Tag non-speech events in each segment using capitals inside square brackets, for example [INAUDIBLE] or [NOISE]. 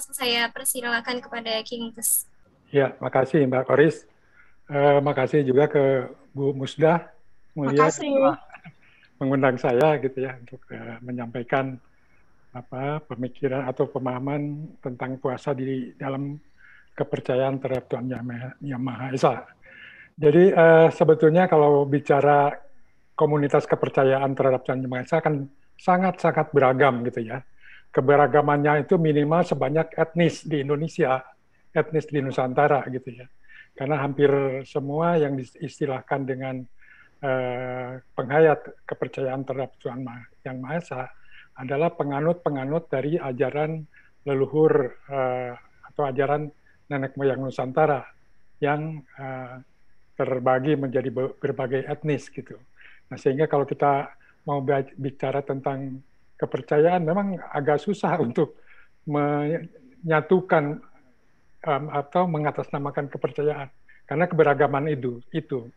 langsung saya persilakan kepada King Ya, makasih Mbak Koris. Uh, makasih juga ke Bu Musda Mulia makasih. mengundang saya gitu ya untuk uh, menyampaikan apa pemikiran atau pemahaman tentang puasa di dalam kepercayaan terhadap Tuhan Yang Maha, Esa. Jadi uh, sebetulnya kalau bicara komunitas kepercayaan terhadap Tuhan Yang Maha Esa kan sangat-sangat beragam gitu ya keberagamannya itu minimal sebanyak etnis di Indonesia, etnis di Nusantara gitu ya. Karena hampir semua yang diistilahkan dengan eh, penghayat kepercayaan terhadap Tuhan Yang Maha Esa adalah penganut-penganut dari ajaran leluhur eh, atau ajaran nenek moyang Nusantara yang eh, terbagi menjadi berbagai etnis gitu. Nah sehingga kalau kita mau bicara tentang kepercayaan memang agak susah [LAUGHS] untuk menyatukan um, atau mengatasnamakan kepercayaan karena keberagaman itu itu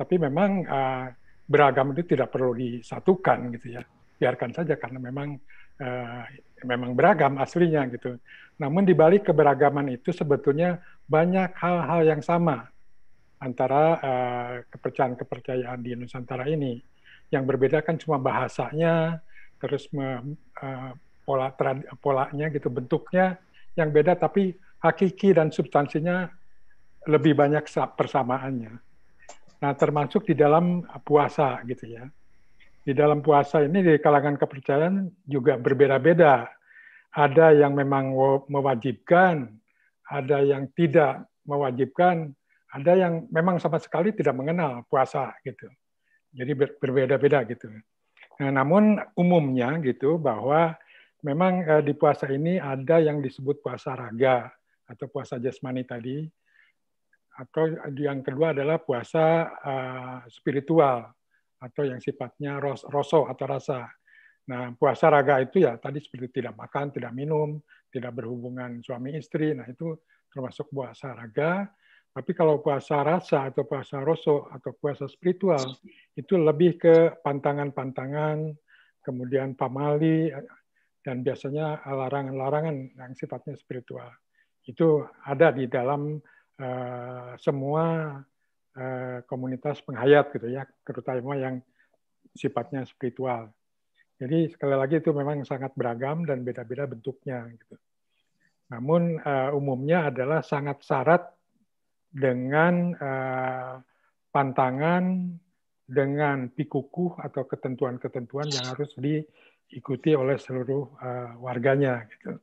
tapi memang uh, beragam itu tidak perlu disatukan gitu ya biarkan saja karena memang uh, memang beragam aslinya gitu namun dibalik keberagaman itu sebetulnya banyak hal-hal yang sama antara eh, kepercayaan-kepercayaan uh, kepercayaan -kepercayaan di Nusantara ini yang berbeda kan cuma bahasanya terus me, uh, pola trad, polanya gitu bentuknya yang beda tapi hakiki dan substansinya lebih banyak persamaannya. Nah, termasuk di dalam eh, puasa gitu ya. Di dalam puasa ini di kalangan kepercayaan juga berbeda-beda. Ada yang memang mewajibkan, ada yang tidak mewajibkan, ada yang memang sama sekali tidak mengenal puasa gitu. Jadi berbeda-beda gitu. Nah, namun umumnya gitu bahwa memang eh, di puasa ini ada yang disebut puasa raga atau puasa jasmani tadi atau yang kedua adalah puasa eh, spiritual atau yang sifatnya ros rosso atau rasa. Nah, puasa raga itu ya tadi seperti tidak makan, tidak minum, tidak berhubungan suami istri. Nah, itu termasuk puasa raga. Tapi kalau puasa rasa atau puasa rosso atau puasa spiritual itu lebih ke pantangan-pantangan, kemudian pamali dan biasanya larangan-larangan yang sifatnya spiritual. Itu ada di dalam uh, semua uh, komunitas penghayat gitu ya, terutama yang sifatnya spiritual. Jadi sekali lagi itu memang sangat beragam dan beda-beda bentuknya gitu. Namun uh, umumnya adalah sangat syarat dengan eh, pantangan dengan pikukuh atau ketentuan-ketentuan yang harus diikuti oleh seluruh eh, warganya. Gitu.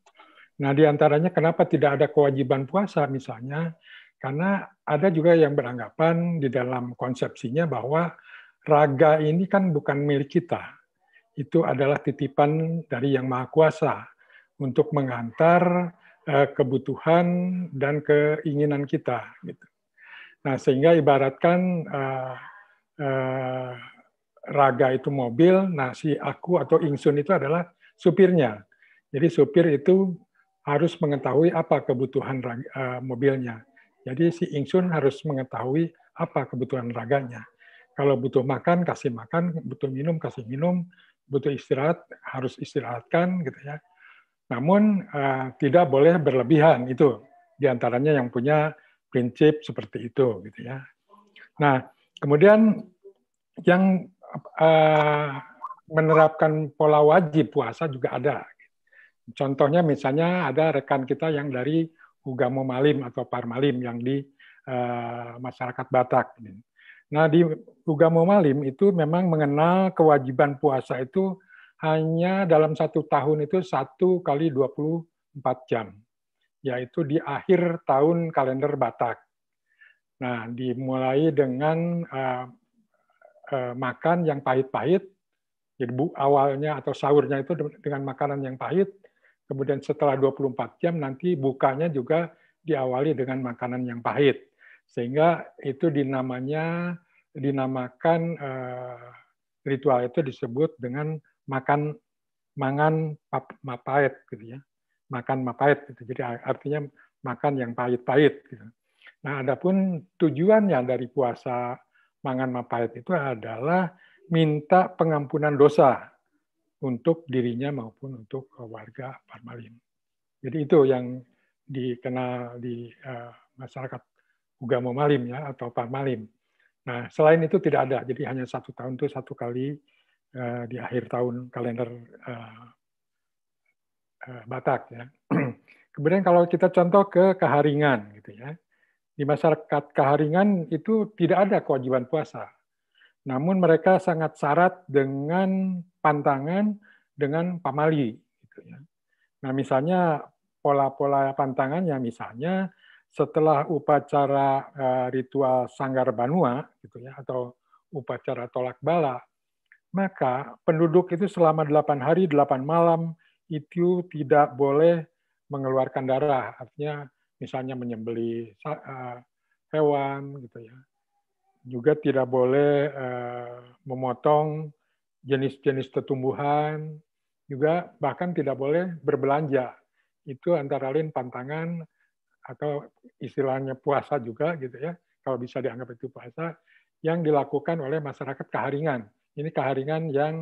Nah, diantaranya kenapa tidak ada kewajiban puasa misalnya, karena ada juga yang beranggapan di dalam konsepsinya bahwa raga ini kan bukan milik kita. Itu adalah titipan dari Yang Maha Kuasa untuk mengantar Eh, kebutuhan dan keinginan kita. Gitu. Nah, sehingga ibaratkan uh, uh, raga itu mobil, nah si aku atau ingsun itu adalah supirnya. Jadi supir itu harus mengetahui apa kebutuhan raga, uh, mobilnya. Jadi si ingsun harus mengetahui apa kebutuhan raganya. Kalau butuh makan, kasih makan. Butuh minum, kasih minum. Butuh istirahat, harus istirahatkan, gitu ya namun uh, tidak boleh berlebihan itu diantaranya yang punya prinsip seperti itu gitu ya. Nah kemudian yang uh, menerapkan pola wajib puasa juga ada. Contohnya misalnya ada rekan kita yang dari Ugamo Malim atau Parmalim yang di uh, masyarakat Batak. Nah di Ugamo Malim itu memang mengenal kewajiban puasa itu hanya dalam satu tahun itu satu kali 24 jam, yaitu di akhir tahun kalender Batak. Nah, dimulai dengan uh, uh, makan yang pahit-pahit, jadi bu, awalnya atau sahurnya itu dengan makanan yang pahit, kemudian setelah 24 jam nanti bukanya juga diawali dengan makanan yang pahit. Sehingga itu dinamanya dinamakan uh, ritual itu disebut dengan makan mangan pahit gitu ya makan mapait gitu. jadi artinya makan yang pahit-pahit gitu. nah adapun tujuannya dari puasa mangan pahit itu adalah minta pengampunan dosa untuk dirinya maupun untuk warga Parmalin jadi itu yang dikenal di uh, masyarakat Ugamo Malim ya atau Parmalim nah selain itu tidak ada jadi hanya satu tahun itu satu kali uh, di akhir tahun kalender uh, uh, Batak. Ya. [CLEARS THROAT] Kemudian kalau kita contoh ke keharingan, gitu ya, di masyarakat keharingan itu tidak ada kewajiban puasa, namun mereka sangat syarat dengan pantangan dengan pamali. Gitu ya. Nah misalnya pola-pola pantangannya misalnya setelah upacara ritual sanggar banua gitu ya atau upacara tolak bala maka penduduk itu selama delapan hari, delapan malam itu tidak boleh mengeluarkan darah. Artinya misalnya menyembeli eh, hewan gitu ya. Juga tidak boleh eh, memotong jenis-jenis tumbuhan, juga bahkan tidak boleh berbelanja. Itu antara lain pantangan atau istilahnya puasa juga gitu ya, kalau bisa dianggap itu puasa, yang dilakukan oleh masyarakat keharingan. Ini keharingan yang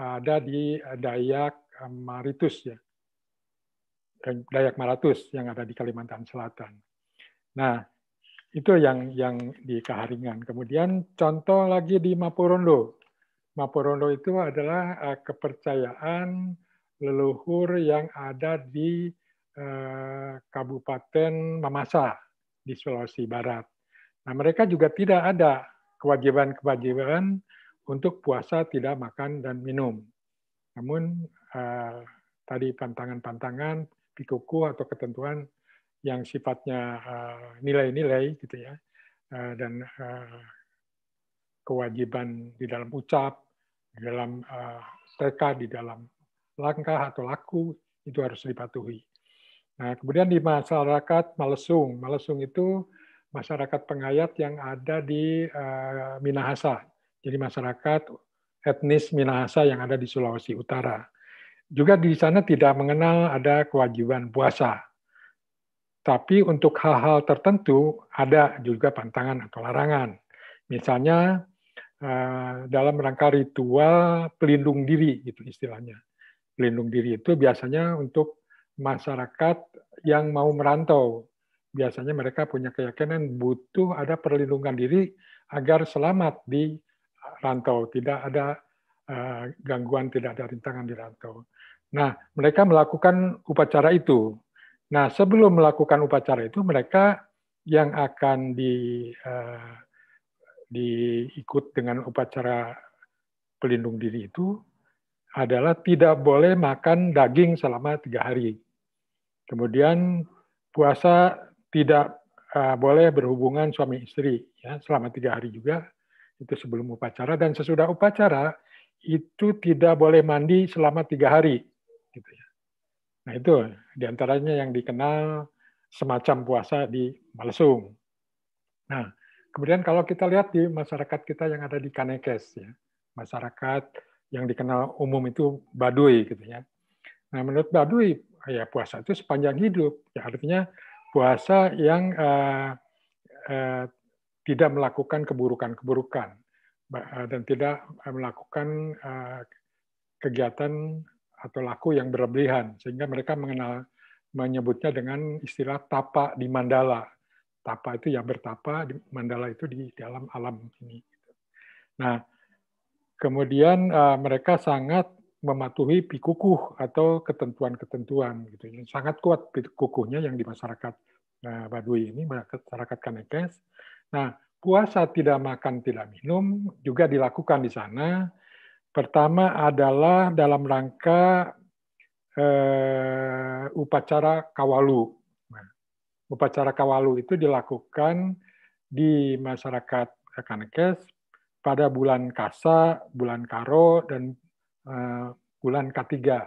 ada di eh, Dayak eh, Maritus ya. Dayak Maratus yang ada di Kalimantan Selatan. Nah, itu yang yang di Kaharingan. Kemudian contoh lagi di Maporondo. Maporondo itu adalah eh, kepercayaan leluhur yang ada di Kabupaten Mamasa di Sulawesi Barat. Nah, mereka juga tidak ada kewajiban-kewajiban untuk puasa tidak makan dan minum. Namun eh, tadi pantangan-pantangan, pikuku atau ketentuan yang sifatnya eh, nilai-nilai eh, gitu ya, eh, dan eh, kewajiban di dalam ucap, di dalam eh, teka, di dalam langkah atau laku itu harus dipatuhi. Nah, kemudian di masyarakat Malesung, Malesung itu masyarakat pengayat yang ada di Minahasa, jadi masyarakat etnis Minahasa yang ada di Sulawesi Utara. Juga di sana tidak mengenal ada kewajiban puasa. Tapi untuk hal-hal tertentu ada juga pantangan atau larangan. Misalnya eh, dalam rangka ritual pelindung diri gitu istilahnya. Pelindung diri itu biasanya untuk masyarakat yang mau merantau. Biasanya mereka punya keyakinan butuh ada perlindungan diri agar selamat di rantau, tidak ada uh, gangguan, tidak ada rintangan di rantau. Nah, mereka melakukan upacara itu. Nah, sebelum melakukan upacara itu, mereka yang akan di, uh, diikut dengan upacara pelindung diri itu adalah tidak boleh makan daging selama tiga hari. Kemudian puasa tidak uh, boleh berhubungan suami istri ya selama tiga hari juga itu sebelum upacara dan sesudah upacara itu tidak boleh mandi selama tiga hari. Gitu ya. Nah itu diantaranya yang dikenal semacam puasa di Malesung. Nah kemudian kalau kita lihat di masyarakat kita yang ada di Kanekes, ya, masyarakat yang dikenal umum itu Baduy gitu ya. Nah menurut Baduy ya puasa itu sepanjang hidup, ya artinya puasa yang uh, uh, tidak melakukan keburukan-keburukan eh, dan tidak eh, melakukan eh, kegiatan atau laku yang berlebihan sehingga mereka mengenal menyebutnya dengan istilah tapa di mandala. Tapa itu yang bertapa, di mandala itu di dalam alam ini. Nah, kemudian mereka sangat mematuhi pikukuh atau ketentuan-ketentuan gitu. Sangat kuat pikukuhnya yang di masyarakat Baduy ini, masyarakat Kanekes. Nah, puasa tidak makan tidak minum juga dilakukan di sana. Pertama adalah dalam rangka eh, upacara kawalu. Nah, upacara kawalu itu dilakukan di masyarakat Kanekes pada bulan Kasa, bulan Karo, dan eh, bulan Katiga.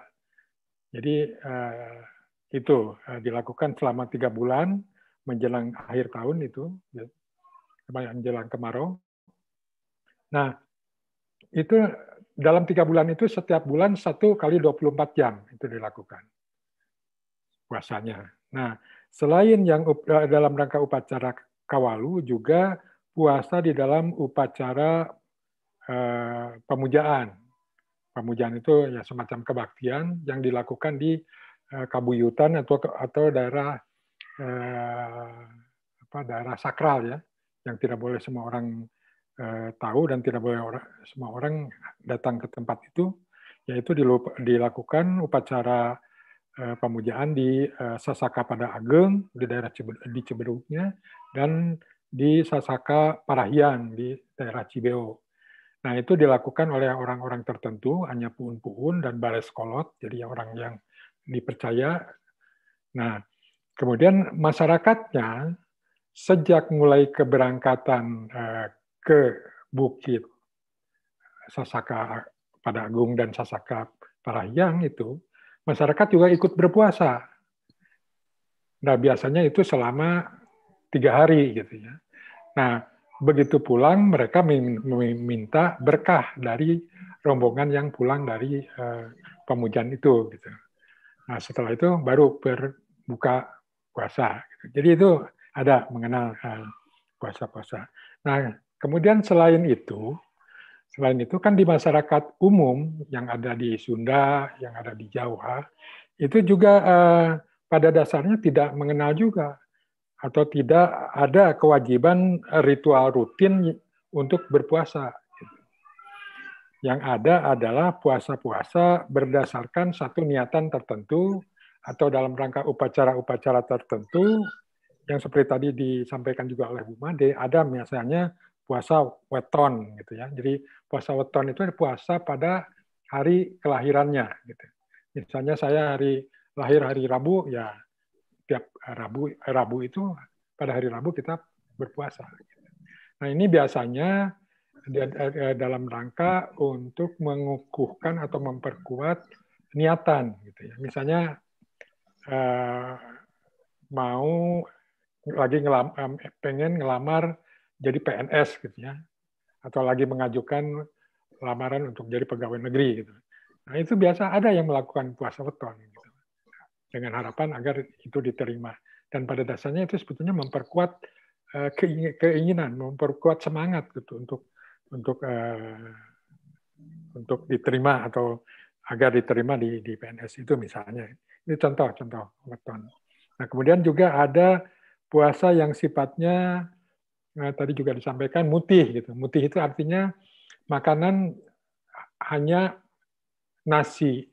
Jadi eh, itu eh, dilakukan selama tiga bulan menjelang akhir tahun itu ya menjelang kemarau. Nah, itu dalam tiga bulan itu setiap bulan satu kali 24 jam itu dilakukan puasanya. Nah, selain yang eh, dalam rangka upacara kawalu juga puasa di dalam upacara eh, pemujaan. Pemujaan itu ya semacam kebaktian yang dilakukan di eh, kabuyutan atau atau daerah eh, apa daerah sakral ya yang tidak boleh semua orang eh, tahu dan tidak boleh orang, semua orang datang ke tempat itu, yaitu dilakukan upacara eh, pemujaan di eh, Sasaka pada Ageng di daerah Ciber, di Ciberuknya dan di Sasaka Parahian di daerah Cibeo. Nah itu dilakukan oleh orang-orang tertentu, hanya puun-puun dan balas kolot, jadi orang yang dipercaya. Nah kemudian masyarakatnya sejak mulai keberangkatan eh, ke Bukit Sasaka pada Agung dan Sasaka Parahyang itu, masyarakat juga ikut berpuasa. Nah, biasanya itu selama tiga hari gitu ya. Nah, begitu pulang mereka meminta berkah dari rombongan yang pulang dari eh, pemujaan itu gitu. Nah, setelah itu baru berbuka puasa. Gitu. Jadi itu ada mengenal eh, puasa-puasa. Nah, kemudian selain itu, selain itu kan di masyarakat umum yang ada di Sunda, yang ada di Jawa, itu juga eh, pada dasarnya tidak mengenal juga atau tidak ada kewajiban eh, ritual rutin untuk berpuasa. Yang ada adalah puasa-puasa berdasarkan satu niatan tertentu atau dalam rangka upacara-upacara tertentu yang seperti tadi disampaikan juga oleh Bu Made, ada misalnya puasa weton gitu ya. Jadi puasa weton itu puasa pada hari kelahirannya gitu. Misalnya saya hari lahir hari Rabu ya tiap Rabu Rabu itu pada hari Rabu kita berpuasa. Gitu. Nah, ini biasanya eh, dalam rangka untuk mengukuhkan atau memperkuat niatan gitu ya. Misalnya eh, mau lagi ngelam, pengen ngelamar jadi PNS gitu ya atau lagi mengajukan lamaran untuk jadi pegawai negeri gitu. Nah itu biasa ada yang melakukan puasa weton gitu. dengan harapan agar itu diterima dan pada dasarnya itu sebetulnya memperkuat eh, keinginan, memperkuat semangat gitu untuk untuk eh, untuk diterima atau agar diterima di, di PNS itu misalnya. Ini contoh-contoh weton. Nah kemudian juga ada puasa yang sifatnya nah, tadi juga disampaikan mutih gitu. Mutih itu artinya makanan hanya nasi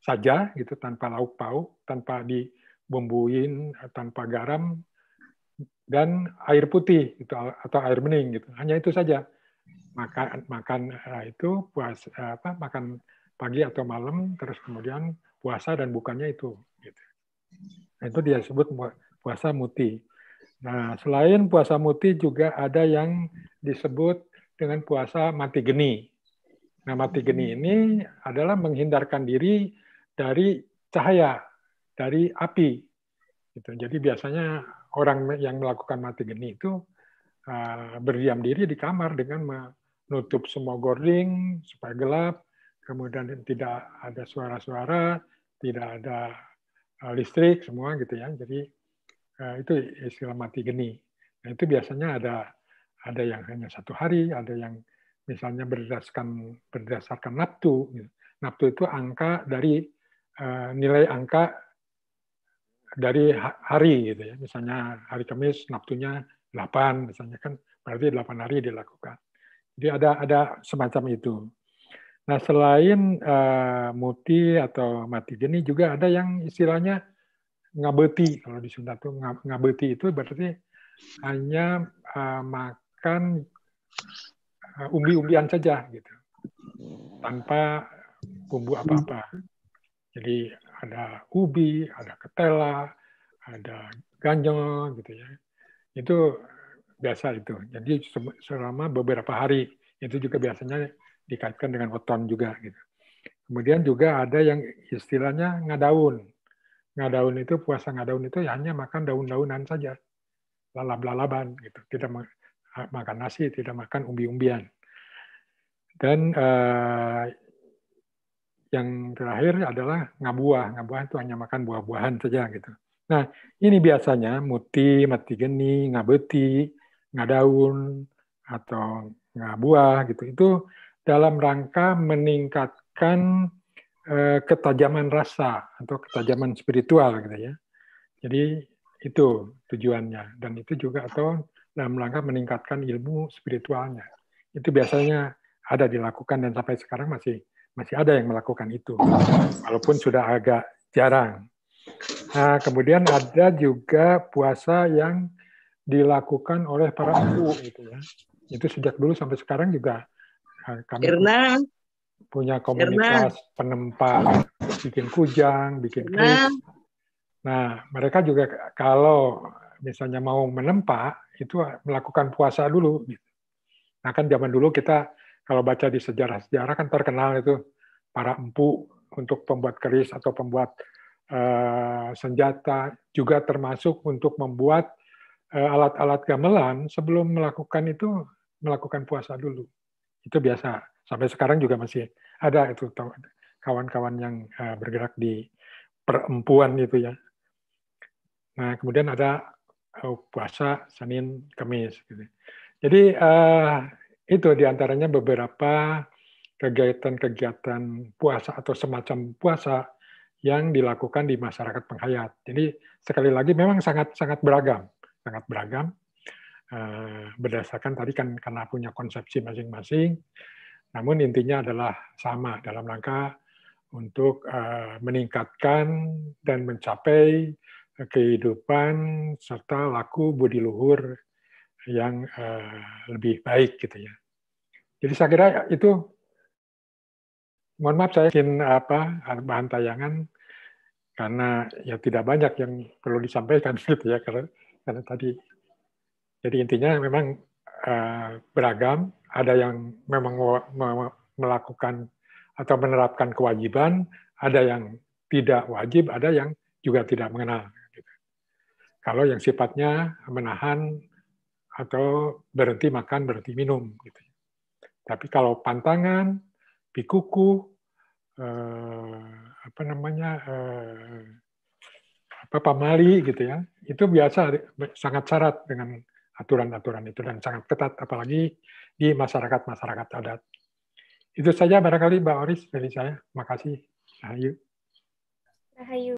saja gitu tanpa lauk pauk, tanpa dibumbuin, eh, tanpa garam dan air putih gitu atau air bening gitu. Hanya itu saja. Makan makan eh, itu puasa apa makan pagi atau malam terus kemudian puasa dan bukannya itu gitu. Nah, itu dia sebut puasa muti. Nah, selain puasa muti juga ada yang disebut dengan puasa mati geni. Nah, mati geni hmm. ini adalah menghindarkan diri dari cahaya, dari api. Gitu. Jadi biasanya orang yang melakukan mati geni itu ah, berdiam diri di kamar dengan menutup semua gording supaya gelap, kemudian tidak ada suara-suara, tidak ada ah, listrik semua gitu ya. Jadi Eh, itu istilah mati geni. Nah, itu biasanya ada ada yang hanya satu hari, ada yang misalnya berdasarkan berdasarkan naptu. Gitu. Naptu itu angka dari eh, nilai angka dari hari gitu ya. Misalnya hari Kamis naptunya 8 misalnya kan berarti 8 hari dilakukan. Jadi ada ada semacam itu. Nah, selain uh, muti atau mati geni juga ada yang istilahnya ngabeti kalau di Sunda itu ngabeti itu berarti hanya uh, makan uh, umbi-umbian saja gitu tanpa bumbu apa-apa. Jadi ada ubi, ada ketela, ada ganjel gitu ya. Itu biasa itu. Jadi selama beberapa hari itu juga biasanya dikaitkan dengan weton juga gitu. Kemudian juga ada yang istilahnya ngadaun ngadaun itu puasa ngadaun itu ya hanya makan daun-daunan saja lalab-lalaban gitu tidak makan nasi tidak makan umbi-umbian dan eh, yang terakhir adalah ngabuah ngabuah itu hanya makan buah-buahan saja gitu nah ini biasanya muti mati geni ngabeti ngadaun atau ngabuah gitu itu dalam rangka meningkatkan Eh, ketajaman rasa atau ketajaman spiritual gitu ya. Jadi itu tujuannya dan itu juga atau dalam langkah meningkatkan ilmu spiritualnya. Itu biasanya ada dilakukan dan sampai sekarang masih masih ada yang melakukan itu walaupun sudah agak jarang. Nah, kemudian ada juga puasa yang dilakukan oleh para ibu gitu ya. Itu sejak dulu sampai sekarang juga eh, kami Irna punya komunitas penempa, bikin kujang, bikin kris. Nah, mereka juga kalau misalnya mau menempa itu melakukan puasa dulu. Gitu. Nah kan zaman dulu kita kalau baca di sejarah-sejarah kan terkenal itu para empu untuk pembuat keris atau pembuat uh, senjata juga termasuk untuk membuat eh, alat-alat uh, gamelan sebelum melakukan itu melakukan puasa dulu itu biasa sampai sekarang juga masih ada itu kawan-kawan yang eh, bergerak di perempuan itu ya. Nah kemudian ada eh, puasa Senin Kamis. Gitu. Jadi uh, itu diantaranya beberapa kegiatan-kegiatan puasa atau semacam puasa yang dilakukan di masyarakat penghayat. Jadi sekali lagi memang sangat sangat beragam, sangat beragam. Eh, berdasarkan tadi kan karena punya konsepsi masing-masing, namun intinya adalah sama dalam rangka untuk eh, meningkatkan dan mencapai kehidupan serta laku budi luhur yang eh, lebih baik gitu ya. Jadi saya kira itu mohon maaf saya ingin apa bahan tayangan karena ya tidak banyak yang perlu disampaikan [LAUGHS] gitu ya karena, karena tadi jadi intinya memang eh, beragam, ada yang memang melakukan atau menerapkan kewajiban, ada yang tidak wajib, ada yang juga tidak mengenal. Gitu. Kalau yang sifatnya menahan atau berhenti makan, berhenti minum. Gitu. Tapi kalau pantangan, pikuku, eh, apa namanya, eh, apa pamali gitu ya, itu biasa sangat syarat dengan aturan-aturan itu dan sangat ketat apalagi di masyarakat-masyarakat adat. Itu saja barangkali Mbak Oris dari saya. Makasih. Rahayu. Rahayu.